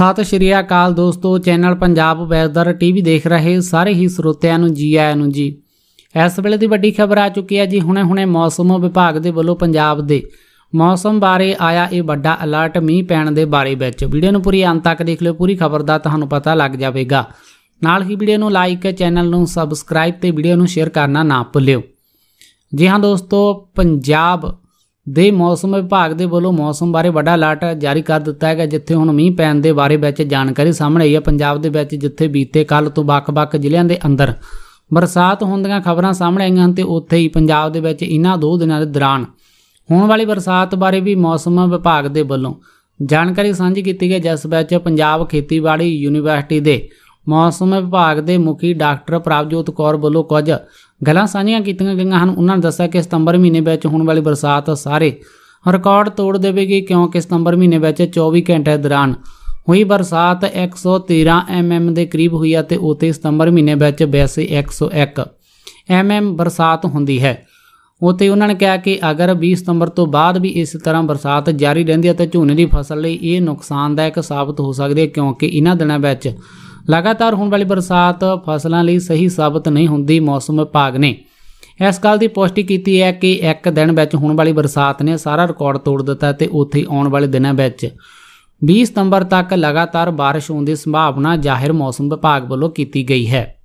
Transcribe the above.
ਸਤਿ ਸ਼੍ਰੀ ਅਕਾਲ ਦੋਸਤੋ channel Punjab weather TV ਦੇਖ ਰਹੇ ਸਾਰੇ ਹੀ ਸਰੋਤਿਆਂ ਨੂੰ ਜੀ ਆਇਆਂ ਨੂੰ ਜੀ ਇਸ ਵੇਲੇ ਦੀ ਵੱਡੀ ਖਬਰ ਆ ਚੁੱਕੀ ਹੈ ਜੀ ਹੁਣੇ-ਹੁਣੇ ਮੌਸਮ ਵਿਭਾਗ ਦੇ ਵੱਲੋਂ ਪੰਜਾਬ ਦੇ ਮੌਸਮ ਬਾਰੇ ਆਇਆ ਇਹ ਵੱਡਾ ਅਲਰਟ ਮੀਂਹ ਪੈਣ ਦੇ ਬਾਰੇ ਵਿੱਚ ਵੀਡੀਓ ਨੂੰ ਪੂਰੀ ਅੰਤ ਤੱਕ ਦੇਖ ਲਿਓ ਪੂਰੀ ਖਬਰ ਦਾ ਤੁਹਾਨੂੰ ਪਤਾ ਲੱਗ ਜਾਵੇਗਾ ਨਾਲ ਹੀ ਵੀਡੀਓ ਨੂੰ ਲਾਈਕ ਚੈਨਲ ਨੂੰ ਸਬਸਕ੍ਰਾਈਬ ਤੇ ਵੀਡੀਓ ਨੂੰ ਸ਼ੇਅਰ ਕਰਨਾ ਨਾ ਭੁੱਲਿਓ ਜੀ ਹਾਂ ਦੋਸਤੋ ਪੰਜਾਬ ਦੇ ਮੌਸਮ ਵਿਭਾਗ ਦੇ ਵੱਲੋਂ ਮੌਸਮ ਬਾਰੇ ਵੱਡਾ ਅਲਰਟ ਜਾਰੀ ਕਰ ਦਿੱਤਾ ਹੈਗਾ ਜਿੱਥੇ ਹੁਣ ਮੀਂਹ ਪੈਣ ਦੇ ਬਾਰੇ ਵਿੱਚ ਜਾਣਕਾਰੀ ਸਾਹਮਣੇ ਆਈ ਹੈ ਪੰਜਾਬ ਦੇ ਵਿੱਚ ਜਿੱਥੇ ਬੀਤੇ ਕੱਲ ਤੋਂ ਵੱਖ-ਵੱਖ ਜ਼ਿਲ੍ਹਿਆਂ ਦੇ ਅੰਦਰ ਬਰਸਾਤ ਹੋਣ ਦੀਆਂ ਖਬਰਾਂ ਸਾਹਮਣੇ ਆਈਆਂ ਹਨ ਤੇ ਉੱਥੇ ਹੀ ਪੰਜਾਬ ਦੇ ਵਿੱਚ ਇਹਨਾਂ ਦੋ ਦਿਨਾਂ ਦੇ ਦੌਰਾਨ ਹੋਣ ਵਾਲੀ ਬਰਸਾਤ ਬਾਰੇ ਵੀ ਮੌਸਮ ਵਿਭਾਗ ਦੇ ਵੱਲੋਂ ਜਾਣਕਾਰੀ ਸਾਂਝੀ ਕੀਤੀ ਗਈ ਜਿਸ ਵਿੱਚ ਪੰਜਾਬ ਖੇਤੀਬਾੜੀ ਯੂਨੀਵਰਸਿਟੀ ਦੇ ਮੌਸਮ ਵਿਭਾਗ ਦੇ ਮੁਖੀ ਡਾਕਟਰ ਪ੍ਰਭਜੋਤ ਕੌਰ ਵੱਲੋਂ ਕੁਝ ਗੱਲਾਂ ਸਾਂਝੀਆਂ ਕੀਤੀਆਂ ਗਈਆਂ ਹਨ ਉਹਨਾਂ ਨੇ ਦੱਸਿਆ ਕਿ ਸਤੰਬਰ ਮਹੀਨੇ ਵਿੱਚ ਹੋਣ ਵਾਲੀ ਬਰਸਾਤ ਸਾਰੇ ਰਿਕਾਰਡ ਤੋੜ ਦੇਵੇਗੀ ਕਿਉਂਕਿ ਸਤੰਬਰ ਮਹੀਨੇ ਵਿੱਚ 24 ਘੰਟੇ ਦੌਰਾਨ ਹੋਈ ਬਰਸਾਤ 113 ਐਮਐਮ ਦੇ ਕਰੀਬ ਹੋਈ ਅਤੇ ਉਤੇ ਸਤੰਬਰ ਮਹੀਨੇ ਵਿੱਚ ਵੈਸੇ 101 ਐਮਐਮ ਬਰਸਾਤ ਹੁੰਦੀ ਹੈ ਉਤੇ ਉਹਨਾਂ ਨੇ ਕਿਹਾ ਕਿ ਅਗਰ 20 ਸਤੰਬਰ ਤੋਂ ਬਾਅਦ ਵੀ ਇਸ ਤਰ੍ਹਾਂ ਬਰਸਾਤ ਜਾਰੀ ਰਹਿੰਦੀ ਹੈ ਤਾਂ ਝੋਨੇ ਦੀ ਫਸਲ ਲਈ ਇਹ ਨੁਕਸਾਨਦਾਇਕ ਸਾਬਤ ਹੋ ਸਕਦੀ ਹੈ ਕਿਉਂਕਿ ਇਹਨਾਂ ਦਿਨਾਂ ਵਿੱਚ ਲਗਾਤਾਰ ਹੋਣ ਵਾਲੀ ਬਰਸਾਤ ਫਸਲਾਂ ਲਈ ਸਹੀ ਸਾਬਤ ਨਹੀਂ ਹੁੰਦੀ ਮੌਸਮ ਵਿਭਾਗ ਨੇ ਇਸ ਗੱਲ ਦੀ ਪੁਸ਼ਟੀ ਕੀਤੀ ਹੈ ਕਿ ਇੱਕ ਦਿਨ ਵਿੱਚ ਹੋਣ ਵਾਲੀ ਬਰਸਾਤ ਨੇ ਸਾਰਾ ਰਿਕਾਰਡ ਤੋੜ ਦਿੱਤਾ ਤੇ ਉੱਥੇ ਆਉਣ ਵਾਲੇ ਦਿਨਾਂ ਵਿੱਚ 20 ਸਤੰਬਰ ਤੱਕ ਲਗਾਤਾਰ بارش ਹੋਣ ਦੀ ਸੰਭਾਵਨਾ ਜ਼ਾਹਿਰ ਮੌਸਮ ਵਿਭਾਗ ਵੱਲੋਂ ਕੀਤੀ ਗਈ ਹੈ